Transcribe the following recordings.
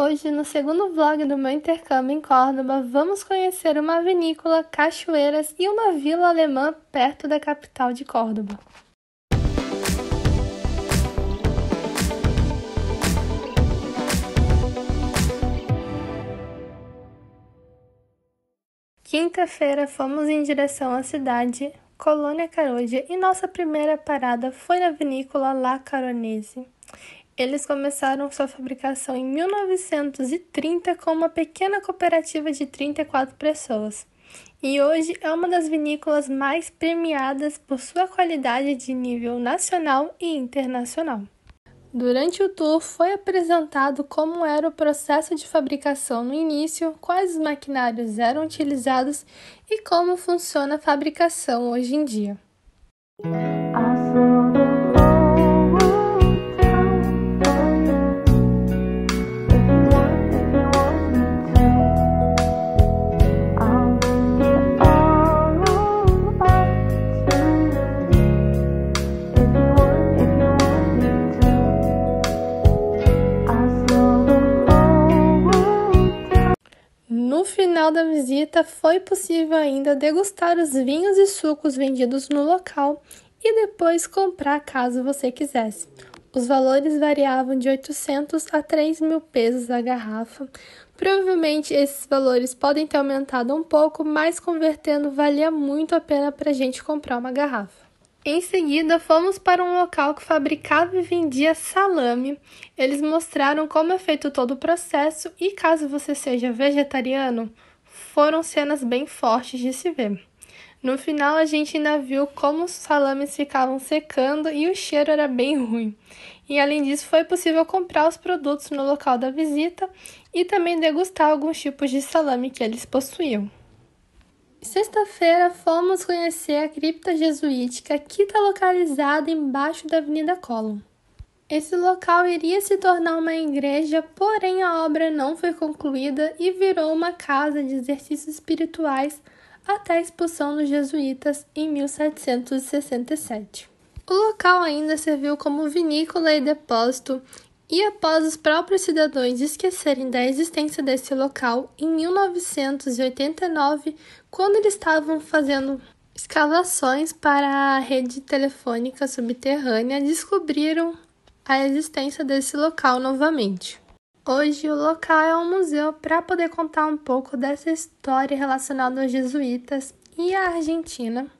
Hoje, no segundo vlog do meu intercâmbio em Córdoba, vamos conhecer uma vinícola, cachoeiras e uma vila alemã perto da capital de Córdoba. Quinta-feira fomos em direção à cidade, Colônia Carodia, e nossa primeira parada foi na vinícola La Caronese. Eles começaram sua fabricação em 1930 com uma pequena cooperativa de 34 pessoas e hoje é uma das vinícolas mais premiadas por sua qualidade de nível nacional e internacional. Durante o tour foi apresentado como era o processo de fabricação no início, quais os maquinários eram utilizados e como funciona a fabricação hoje em dia. final da visita, foi possível ainda degustar os vinhos e sucos vendidos no local e depois comprar caso você quisesse. Os valores variavam de 800 a 3 mil pesos a garrafa. Provavelmente esses valores podem ter aumentado um pouco, mas convertendo valia muito a pena para a gente comprar uma garrafa. Em seguida, fomos para um local que fabricava e vendia salame. Eles mostraram como é feito todo o processo e, caso você seja vegetariano, foram cenas bem fortes de se ver. No final, a gente ainda viu como os salames ficavam secando e o cheiro era bem ruim. E além disso, foi possível comprar os produtos no local da visita e também degustar alguns tipos de salame que eles possuíam. Sexta-feira fomos conhecer a cripta jesuítica que está localizada embaixo da Avenida Colum. Esse local iria se tornar uma igreja, porém a obra não foi concluída e virou uma casa de exercícios espirituais até a expulsão dos jesuítas em 1767. O local ainda serviu como vinícola e depósito e após os próprios cidadãos esquecerem da existência desse local, em 1989, quando eles estavam fazendo escavações para a rede telefônica subterrânea, descobriram a existência desse local novamente. Hoje, o local é um museu para poder contar um pouco dessa história relacionada aos jesuítas e à Argentina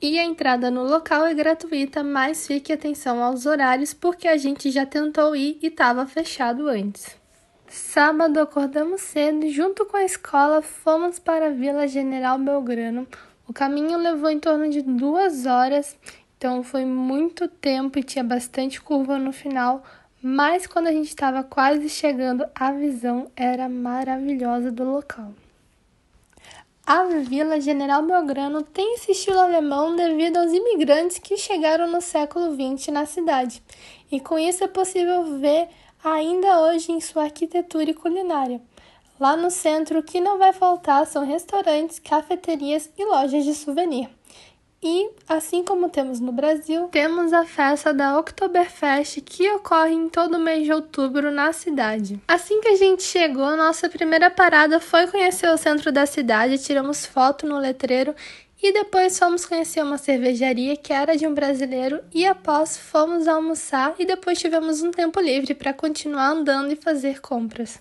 e a entrada no local é gratuita, mas fique atenção aos horários porque a gente já tentou ir e estava fechado antes. Sábado acordamos cedo e junto com a escola fomos para a Vila General Belgrano. O caminho levou em torno de duas horas, então foi muito tempo e tinha bastante curva no final, mas quando a gente estava quase chegando, a visão era maravilhosa do local. A Vila General Belgrano tem esse estilo alemão devido aos imigrantes que chegaram no século XX na cidade, e com isso é possível ver ainda hoje em sua arquitetura e culinária. Lá no centro, o que não vai faltar são restaurantes, cafeterias e lojas de souvenir. E, assim como temos no Brasil, temos a festa da Oktoberfest que ocorre em todo mês de outubro na cidade. Assim que a gente chegou, nossa primeira parada foi conhecer o centro da cidade, tiramos foto no letreiro e depois fomos conhecer uma cervejaria que era de um brasileiro e após fomos almoçar e depois tivemos um tempo livre para continuar andando e fazer compras.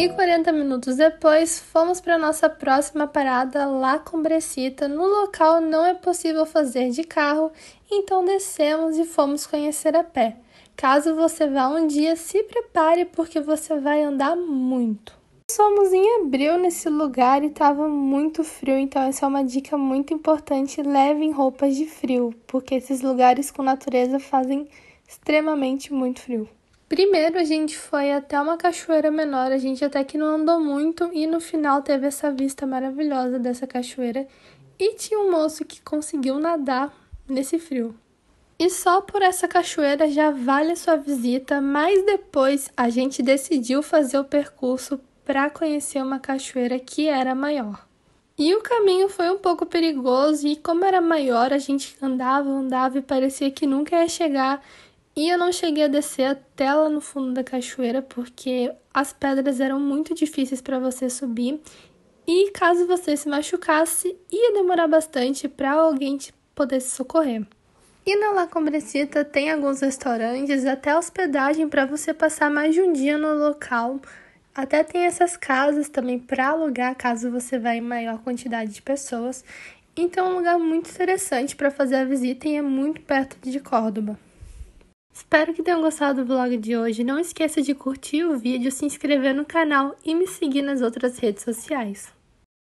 E 40 minutos depois, fomos para nossa próxima parada lá com Brecita. No local não é possível fazer de carro, então descemos e fomos conhecer a pé. Caso você vá um dia, se prepare porque você vai andar muito. Somos em abril nesse lugar e estava muito frio, então essa é uma dica muito importante. Levem roupas de frio, porque esses lugares com natureza fazem extremamente muito frio. Primeiro a gente foi até uma cachoeira menor, a gente até que não andou muito e no final teve essa vista maravilhosa dessa cachoeira e tinha um moço que conseguiu nadar nesse frio. E só por essa cachoeira já vale a sua visita, mas depois a gente decidiu fazer o percurso para conhecer uma cachoeira que era maior. E o caminho foi um pouco perigoso e como era maior, a gente andava, andava e parecia que nunca ia chegar e eu não cheguei a descer até lá no fundo da cachoeira porque as pedras eram muito difíceis para você subir. E caso você se machucasse, ia demorar bastante para alguém te poder se socorrer. E na La Combrecita tem alguns restaurantes, até hospedagem para você passar mais de um dia no local. Até tem essas casas também para alugar caso você vá em maior quantidade de pessoas. Então é um lugar muito interessante para fazer a visita e é muito perto de Córdoba. Espero que tenham gostado do vlog de hoje. Não esqueça de curtir o vídeo, se inscrever no canal e me seguir nas outras redes sociais.